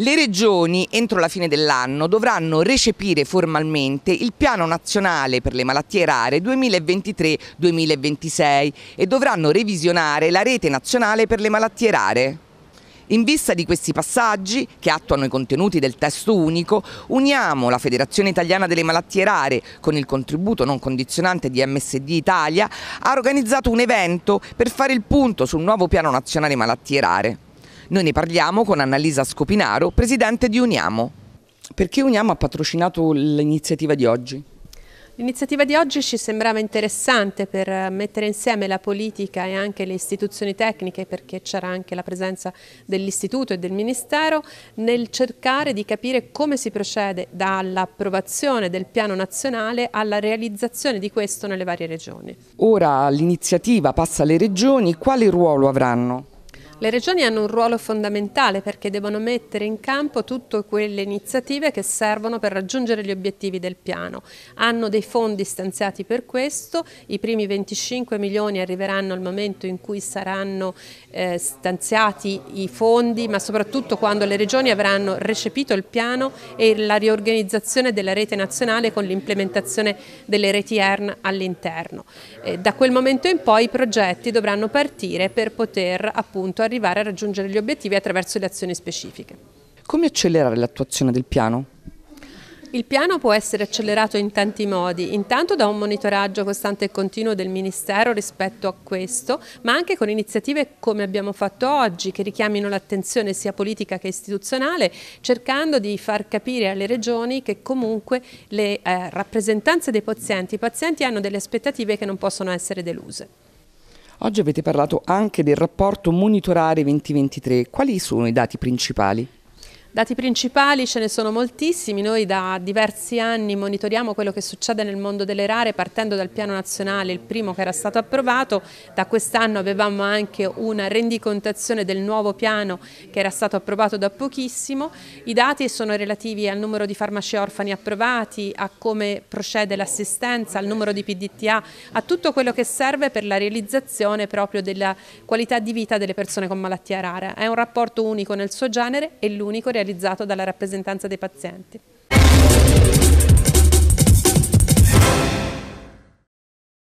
Le regioni entro la fine dell'anno dovranno recepire formalmente il piano nazionale per le malattie rare 2023-2026 e dovranno revisionare la rete nazionale per le malattie rare. In vista di questi passaggi, che attuano i contenuti del testo unico, uniamo la Federazione Italiana delle Malattie Rare, con il contributo non condizionante di MSD Italia, ha organizzato un evento per fare il punto sul nuovo piano nazionale malattie rare. Noi ne parliamo con Annalisa Scopinaro, presidente di Uniamo. Perché Uniamo ha patrocinato l'iniziativa di oggi? L'iniziativa di oggi ci sembrava interessante per mettere insieme la politica e anche le istituzioni tecniche, perché c'era anche la presenza dell'istituto e del Ministero, nel cercare di capire come si procede dall'approvazione del piano nazionale alla realizzazione di questo nelle varie regioni. Ora l'iniziativa passa alle regioni, quale ruolo avranno? Le regioni hanno un ruolo fondamentale perché devono mettere in campo tutte quelle iniziative che servono per raggiungere gli obiettivi del piano. Hanno dei fondi stanziati per questo, i primi 25 milioni arriveranno al momento in cui saranno eh, stanziati i fondi, ma soprattutto quando le regioni avranno recepito il piano e la riorganizzazione della rete nazionale con l'implementazione delle reti ERN all'interno. Eh, da quel momento in poi i progetti dovranno partire per poter appunto arrivare a raggiungere gli obiettivi attraverso le azioni specifiche. Come accelerare l'attuazione del piano? Il piano può essere accelerato in tanti modi, intanto da un monitoraggio costante e continuo del Ministero rispetto a questo, ma anche con iniziative come abbiamo fatto oggi, che richiamino l'attenzione sia politica che istituzionale, cercando di far capire alle regioni che comunque le eh, rappresentanze dei pazienti, i pazienti hanno delle aspettative che non possono essere deluse. Oggi avete parlato anche del rapporto Monitorare 2023. Quali sono i dati principali? Dati principali ce ne sono moltissimi, noi da diversi anni monitoriamo quello che succede nel mondo delle rare partendo dal piano nazionale, il primo che era stato approvato, da quest'anno avevamo anche una rendicontazione del nuovo piano che era stato approvato da pochissimo, i dati sono relativi al numero di farmaci orfani approvati, a come procede l'assistenza, al numero di PDTA, a tutto quello che serve per la realizzazione proprio della qualità di vita delle persone con malattia rara. È un rapporto unico nel suo genere e l'unico realizzato realizzato dalla rappresentanza dei pazienti.